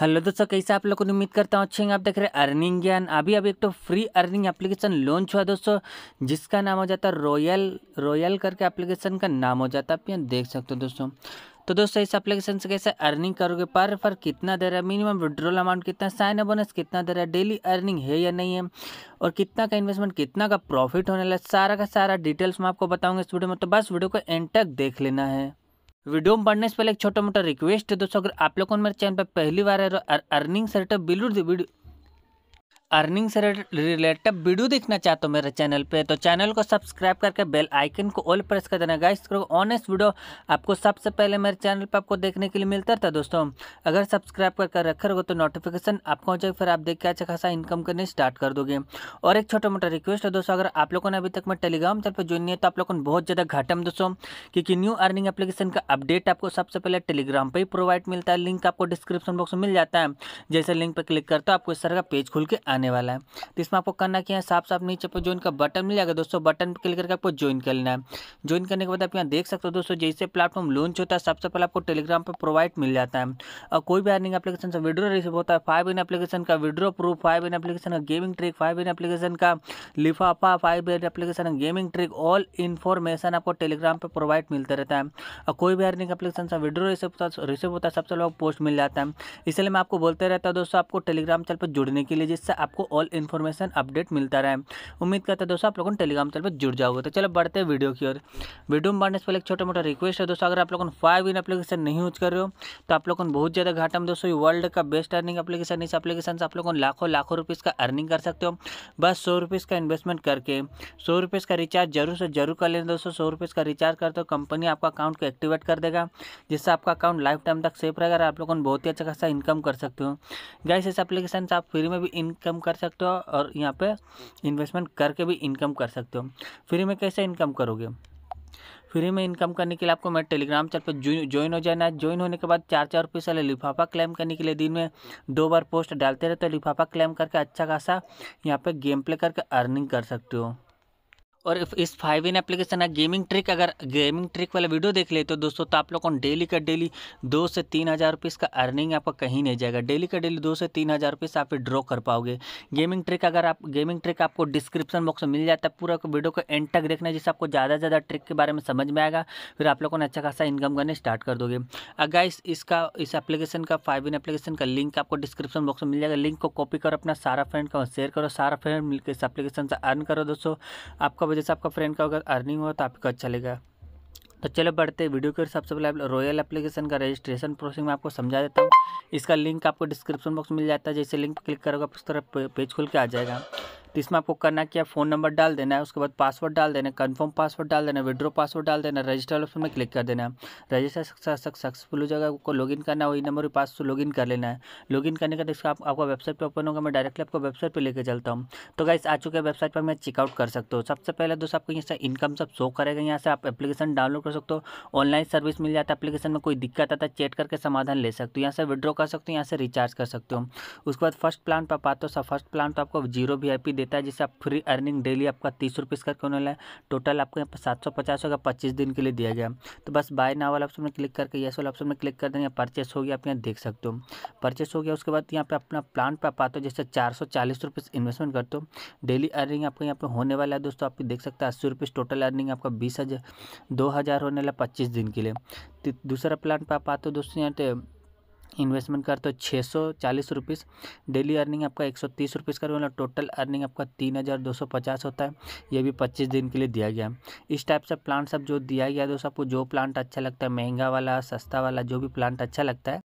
hello दोस्तों कैसे आप लोगों को उम्मीद करता हूँ अच्छे आप देख रहे हैं अर्निंग ज्ञान अभी अभी एक तो फ्री अर्निंग एप्लीकेशन लॉन्च हुआ दोस्तों जिसका नाम हो जाता है रॉयल रॉयल करके एप्लीकेशन का नाम हो जाता है आप यहाँ देख सकते हो दोस्तों तो दोस्तों इस एप्लीकेशन से कैसे अर्निंग करोगे पर पर कितना दे रहा है मिनिमम विड्रॉल अमाउंट कितना साइन अप बोनस कितना दे रहा है डेली अर्निंग है या नहीं है और कितना का इन्वेस्टमेंट कितना का प्रॉफिट होने लगा सारा का सारा डिटेल्स मैं आपको बताऊंगा इस वीडियो में तो बस वीडियो को एंड तक देख लेना है वीडियो में बढ़ने से पहले एक छोटा मोटा रिक्वेस्ट है दोस्तों अगर आप लोगों ने मेरे चैनल पर पहली बार है अर्निंग सेटअप बिल्कुल अर्निंग से रिलेटेड वीडियो देखना चाहते हो मेरे चैनल पे तो चैनल को सब्सक्राइब करके बेल आइकन को ऑल प्रेस कर देना गाइस करो ऑनेस्ट वीडियो आपको सबसे पहले मेरे चैनल पे आपको देखने के लिए मिलता रहता है दोस्तों अगर सब्सक्राइब करके रखे रहोगे तो नोटिफिकेशन आपको हो जाएगी फिर आप देख के अच्छा खासा इनकम करने स्टार्ट कर दोगे और एक छोटा मोटा रिक्वेस्ट है दोस्तों अगर आप लोगों ने अभी तक मैं टेलीग्राम चैनल पर ज्वाइन नहीं है तो आप लोगों को बहुत ज़्यादा घाटा में दोस्तों क्योंकि न्यू अर्निंग एप्लीकेशन का अपडेट आपको सबसे पहले टेलीग्राम पर ही प्रोवाइड मिलता है लिंक आपको डिस्क्रिप्शन बॉक्स में मिल जाता है जैसे लिंक पर क्लिक करता हूँ आपको इस तरह का पेज खुल के आने आने वाला है तो इसमें आपको करना क्या है साफ साफ नीचे पर ज्वाइन का बटन मिल जाएगा दोस्तों बटन पर क्लिक करके आपको ज्वाइन कर लेना है ज्वाइन करने के बाद आप यहाँ देख सकते हो दोस्तों जैसे प्लेटफॉर्म लॉन्च होता है सबसे पहले आपको टेलीग्राम पर प्रोवाइड मिल जाता है और कोई भी अर्निंग एप्लीकेशन से विड्रो रिसीव होता है फाइव इन एप्लीकेशन का withdraw proof five in application का gaming trick five in application का लिफाफा फाइव इन एप्लीकेशन का गेमिंग ट्रिक ऑल इन्फॉर्मेशन आपको टेलीग्राम पर प्रोवाइड मिलता रहता है और कोई भी अर्निंग एप्लीकेशन से विड्रो रिसीव होता है सबसे पहले पोस्ट मिल जाता है इसलिए मैं आपको बोलते रहता हूँ दोस्तों आपको टेलीग्राम चैनल पर जुड़ने के लिए जिससे आप आपको ऑल इन्फॉर्मेशन अपडेट मिलता रहे उम्मीद करते हैं दोस्तों आप लोगों टेलीग्राम चैनल पर जुड़ जाओगे तो चलो बढ़ते हैं वीडियो की ओर वीडियो में बढ़ने से पहले एक छोटा मोटा रिक्वेस्ट है दोस्तों अगर आप लोगों फाइव इन एप्लीकेशन नहीं यूज कर रहे हो तो आप लोगों बहुत ज़्यादा घाटा में दोस्तों ये वर्ल्ड का बेस्ट अर्निंग एप्लीकेशन इस एप्लीकेशन से आप लोगों लाखों लाखों रुपीज़ का अर्निंग कर सकते हो बस सौ रुपीज़ का इन्वेस्टमेंट करके सौ रुपीज़ का रिचार्ज जरूर से जरूर कर लेना दोस्तों सौ रुपीज़ का रिचार्ज करते हो कंपनी आपका अकाउंट को एक्टिवेट कर देगा जिससे आपका अकाउंट लाइफ टाइम तक सेफ रहेगा आप लोगों बहुत ही अच्छा खासा इनकम कर सकते हो गैस इस एप्लीकेशन से आप फ्री में भी इनकम कर सकते हो और यहाँ पे इन्वेस्टमेंट करके भी इनकम कर सकते हो फ्री में कैसे इनकम करोगे फ्री में इनकम करने के लिए आपको मेरे टेलीग्राम चैनल पर ज्वाइन हो जाना है ज्वाइन होने के बाद चार चार रुपये से लिफाफा क्लेम करने के लिए दिन में दो बार पोस्ट डालते रहते हो लिफाफा क्लेम करके अच्छा खासा यहाँ पे गेम प्ले करके अर्निंग कर सकते हो और इस फाइव इन एप्लीकेशन है गेमिंग ट्रिक अगर गेमिंग ट्रिक वाला वीडियो देख ले तो दोस्तों तो आप लोग को डेली का डेली दो से तीन हज़ार रुपीज़ का अर्निंग आपका कहीं नहीं जाएगा डेली का डेली दो से तीन हज़ार रुपीज़ आप ड्रॉ कर पाओगे गेमिंग ट्रिक अगर आप गेमिंग ट्रिक आपको डिस्क्रिप्शन बॉक्स में मिल जाता है पूरा वीडियो को एंड तक देखना जिससे आपको ज़्यादा से ज़्यादा ट्रिक के बारे में समझ में आएगा फिर आप लोगों ने अच्छा खासा इनकम करने स्टार्ट कर दोगे अगर इस इसका इस एप्लीकेशन का फाइव इन एप्लीकेशन का लिंक आपको डिस्क्रिप्शन बॉक्स में मिल जाएगा लिंक को कॉपी करो अपना सारा फ्रेंड का शेयर करो सारा फ्रेंड मिलकर इस एप्लीकेशन से अर्न करो दोस्तों आपका वजह से आपका फ्रेंड का अगर अर्निंग हुआ तो आपको अच्छा लगेगा तो चलो बढ़ते वीडियो के सबसे पहले रॉयल एप्लीकेशन का रजिस्ट्रेशन प्रोसेस मैं आपको समझा देता हूँ इसका लिंक आपको डिस्क्रिप्शन बॉक्स मिल जाता है जैसे लिंक क्लिक करोगे आप उस तरह पेज खुल के आ जाएगा तो इसमें आपको करना क्या फ़ोन नंबर डाल देना है उसके बाद पासवर्ड डाल देना है कन्फर्म पासवर्ड डाल देना विड्रो पासवर्ड डाल देना रजिस्टर ऑप्शन में क्लिक कर देना है रजिस्टर सक्सेसफुल हो जाएगा आपको लॉगिन करना है वही नंबर पास लॉग लॉगिन कर लेना है लॉगिन करने का इसका आप, आपका वेबसाइट पर ओपन होगा मैं डायरेक्टली आपको वेबसाइट पर लेकर चलता हूँ तो गाइस आ चुके वेबसाइट पर मैं चेकआउट कर सकता हूँ सबसे पहले दोस्तों आपको यहाँ से इनकम सब शो करेगा यहाँ से आप एप्लीकेशन डाउनलोड कर सकते हो ऑनलाइन सर्विस मिल जाता है एप्लीकेशन में कोई दिक्कत आता है चेट करके समाधान ले सकते हो यहाँ से विड्रॉ कर सकते हो यहाँ से रिचार्ज कर सकते हो उसके बाद फर्स्ट प्लान पर पाते हो फर्स्ट प्लान तो आपको जीरो वी आई देता है जैसे आप फ्री अर्निंग डेली आपका तीस रुपये इसका करके होने है टोटल आपको यहाँ पर सात सौ पचास होगा पच्चीस दिन के लिए दिया गया तो बस बाय ना वाला ऑप्शन में क्लिक करके येस वाला ऑप्शन में क्लिक कर देंगे परचेस हो गया आप यहाँ देख सकते हो परचेस हो गया उसके बाद यहाँ पर अपना प्लान पर पाते हो जैसे चार सौ चालीस इन्वेस्टमेंट करते हो डेली अर्निंग आपको यहाँ पर होने वाला है दोस्तों आप देख सकते हैं अस्सी टोटल अर्निंग आपका बीस हज़ार दो हज़ार होने वाला पच्चीस दिन के लिए दूसरा प्लान पर आप आते हो दोस्तों यहाँ पर इन्वेस्टमेंट कर तो छः सौ चालीस रुपीस डेली अर्निंग आपका एक सौ तीस रुपीस का मतलब टोटल अर्निंग आपका तीन हज़ार दो सौ पचास होता है ये भी पच्चीस दिन के लिए दिया गया है इस टाइप से प्लांट सब जो दिया गया है दोस्तों आपको जो प्लांट अच्छा लगता है महंगा वाला सस्ता वाला जो भी प्लांट अच्छा लगता है